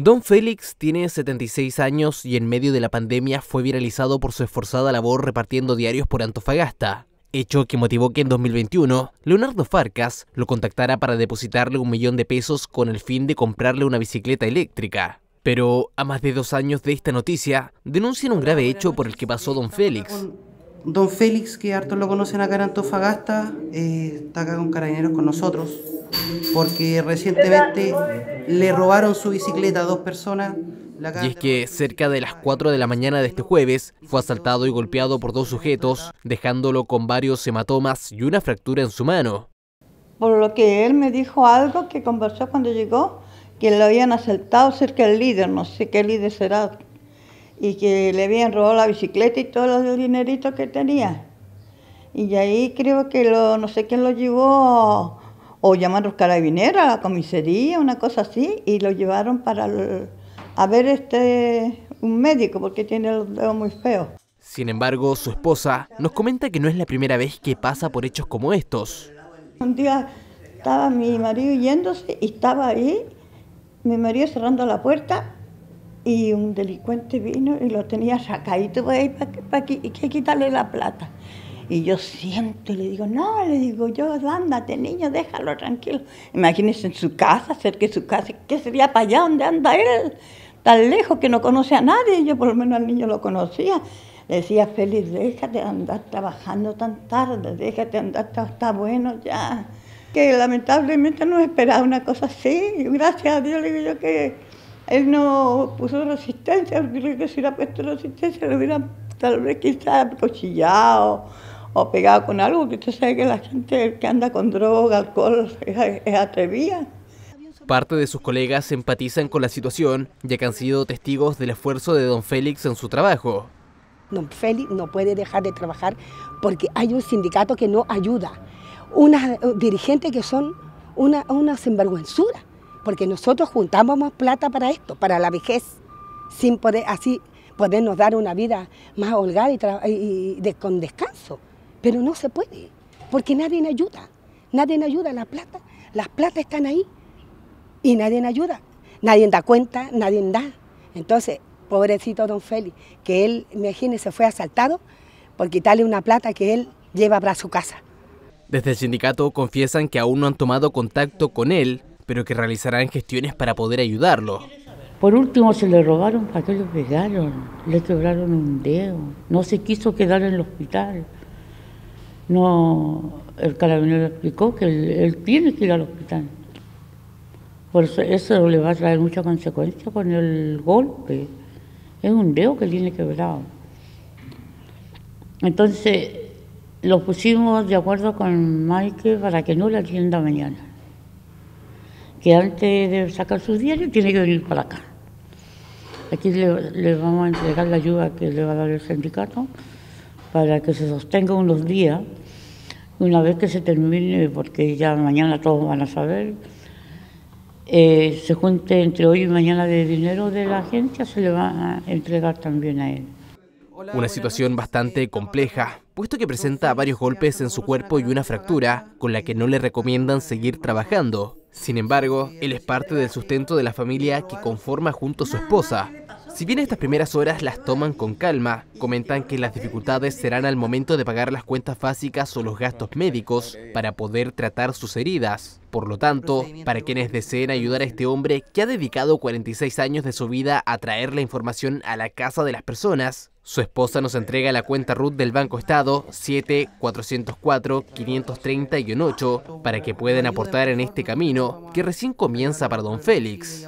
Don Félix tiene 76 años y en medio de la pandemia fue viralizado por su esforzada labor repartiendo diarios por Antofagasta, hecho que motivó que en 2021 Leonardo Farcas lo contactara para depositarle un millón de pesos con el fin de comprarle una bicicleta eléctrica. Pero a más de dos años de esta noticia, denuncian un grave hecho por el que pasó Don Félix. Don Félix, que harto lo conocen acá en Antofagasta, eh, está acá con carabineros con nosotros, porque recientemente le robaron su bicicleta a dos personas. y es que cerca de las 4 de la mañana de este jueves fue asaltado y golpeado por dos sujetos, dejándolo con varios hematomas y una fractura en su mano. Por lo que él me dijo algo que conversó cuando llegó, que lo habían asaltado cerca del líder, no sé qué líder será, y que le habían robado la bicicleta y todos los dineritos que tenía. Y ahí creo que lo, no sé quién lo llevó o llamaron carabineros a la comisaría, una cosa así, y lo llevaron para a ver este un médico porque tiene los dedos muy feos. Sin embargo, su esposa nos comenta que no es la primera vez que pasa por hechos como estos. Un día estaba mi marido yéndose y estaba ahí, mi marido cerrando la puerta y un delincuente vino y lo tenía sacadito para, para, para quitarle la plata. Y yo siento y le digo, no, le digo yo, ándate niño, déjalo tranquilo. Imagínese en su casa, cerca de su casa, ¿qué sería para allá donde anda él? Tan lejos que no conoce a nadie, yo por lo menos al niño lo conocía. Le decía, Félix, déjate andar trabajando tan tarde, déjate andar, está bueno ya. Que lamentablemente no esperaba una cosa así. Gracias a Dios le digo yo que él no puso resistencia, porque creo que si hubiera puesto resistencia lo hubiera, tal vez quizás cuchillado o pegado con algo, que usted sabe que la gente que anda con droga, alcohol, es, atrevida. Parte de sus colegas empatizan con la situación, ya que han sido testigos del esfuerzo de don Félix en su trabajo. Don Félix no puede dejar de trabajar porque hay un sindicato que no ayuda, unas eh, dirigentes que son una, una sinvergüenzura, porque nosotros juntamos más plata para esto, para la vejez, sin poder así podernos dar una vida más holgada y, y de, con descanso. Pero no se puede, porque nadie le ayuda. Nadie me ayuda. La plata, las plata están ahí y nadie ayuda. Nadie da cuenta, nadie da. Entonces, pobrecito don Félix, que él, se fue asaltado por quitarle una plata que él lleva para su casa. Desde el sindicato confiesan que aún no han tomado contacto con él, pero que realizarán gestiones para poder ayudarlo. Por último, se le robaron, ¿para que lo pegaron? Le quebraron un dedo, no se quiso quedar en el hospital no, el carabinero explicó que él, tiene que ir al hospital. Por eso, eso le va a traer mucha consecuencia con el golpe. Es un dedo que tiene que quebrado. Entonces, lo pusimos de acuerdo con Mike para que no le atienda mañana. Que antes de sacar sus diarios tiene que venir para acá. Aquí le vamos a entregar la ayuda que le va a dar el sindicato para que se sostenga unos días. Una vez que se termine, porque ya mañana todos van a saber, eh, se cuente entre hoy y mañana de dinero de la agencia, se le va a entregar también a él. Una situación bastante compleja, puesto que presenta varios golpes en su cuerpo y una fractura, con la que no le recomiendan seguir trabajando. Sin embargo, él es parte del sustento de la familia que conforma junto a su esposa, si bien estas primeras horas las toman con calma, comentan que las dificultades serán al momento de pagar las cuentas básicas o los gastos médicos para poder tratar sus heridas. Por lo tanto, para quienes deseen ayudar a este hombre que ha dedicado 46 años de su vida a traer la información a la casa de las personas, su esposa nos entrega la cuenta RUT del Banco Estado 7-404-530-8 para que puedan aportar en este camino que recién comienza para don Félix.